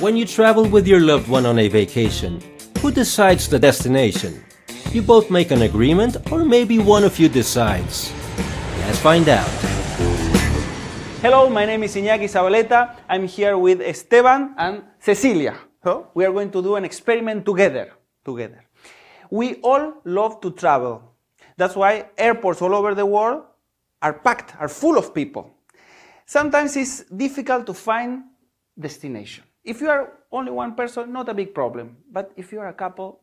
When you travel with your loved one on a vacation, who decides the destination? You both make an agreement or maybe one of you decides. Let's find out. Hello, my name is Iñaki Zabaleta. I'm here with Esteban and Cecilia. We are going to do an experiment together. Together. We all love to travel. That's why airports all over the world are packed, are full of people. Sometimes it's difficult to find destination. If you are only one person, not a big problem. But if you are a couple,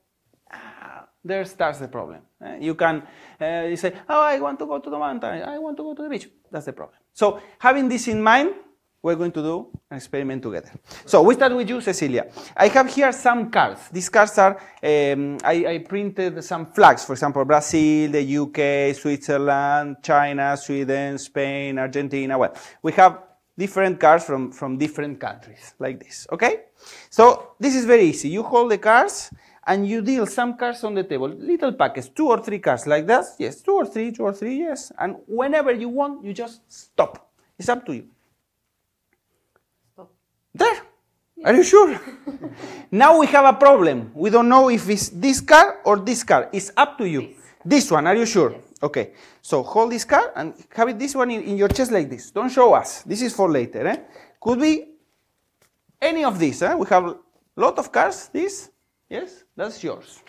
ah, there starts the problem. Eh, you can uh, you say, oh, I want to go to the mountain, I want to go to the beach. That's the problem. So having this in mind, we're going to do an experiment together. So we start with you, Cecilia. I have here some cards. These cards are, um, I, I, printed some flags, for example, Brazil, the UK, Switzerland, China, Sweden, Spain, Argentina. Well, we have different cars from, from different countries, like this, okay? So this is very easy. You hold the cars and you deal some cards on the table, little packets, two or three cards, like that, yes, two or three, two or three, yes. And whenever you want, you just stop. It's up to you. Stop. There. Are you sure? now we have a problem. We don't know if it's this card or this card. It's up to you. This, this one, are you sure? Yes. Okay, so hold this card and have it this one in, in, your chest like this. Don't show us. This is for later. Eh? Could be any of these. Eh? We have a lot of cards. This, yes, that's yours.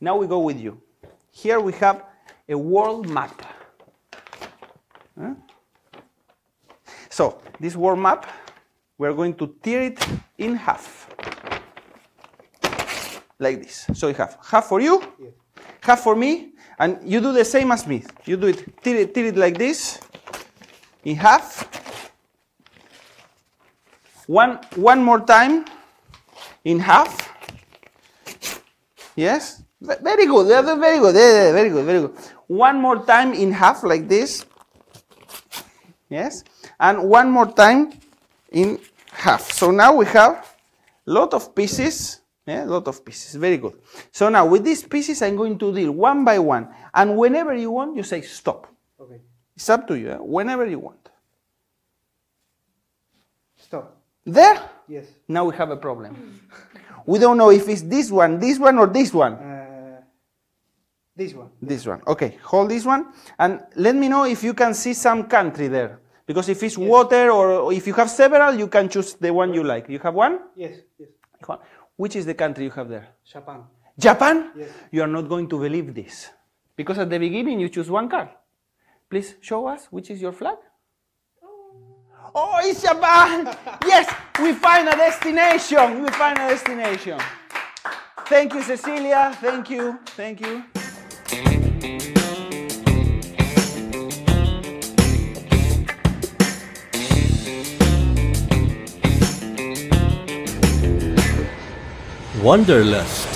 Now we go with you. Here we have a world map. Eh? So this world map, we're going to tear it in half. Like this. So you have half for you, half for me, and you do the same as me. You do it, tear it, tear it like this, in half. One, one more time, in half. Yes, very good, very good, very good, very good. One more time in half like this. Yes, and one more time in half. So now we have a lot of pieces yeah, a lot of pieces. Very good. So now with these pieces, I'm going to deal one by one. And whenever you want, you say stop. Okay. It's up to you. Eh? Whenever you want. Stop. There? Yes. Now we have a problem. we don't know if it's this one, this one, or this one. Uh, this one. This one. Okay. Hold this one. And let me know if you can see some country there. Because if it's yes. water or if you have several, you can choose the one you like. You have one? Yes. Yes. Which is the country you have there? Japan. Japan? Yes. You are not going to believe this. Because at the beginning you choose one car. Please show us which is your flag. Oh, oh it's Japan! yes, we find a destination. We find a destination. Thank you, Cecilia. Thank you. Thank you. Wonderlust.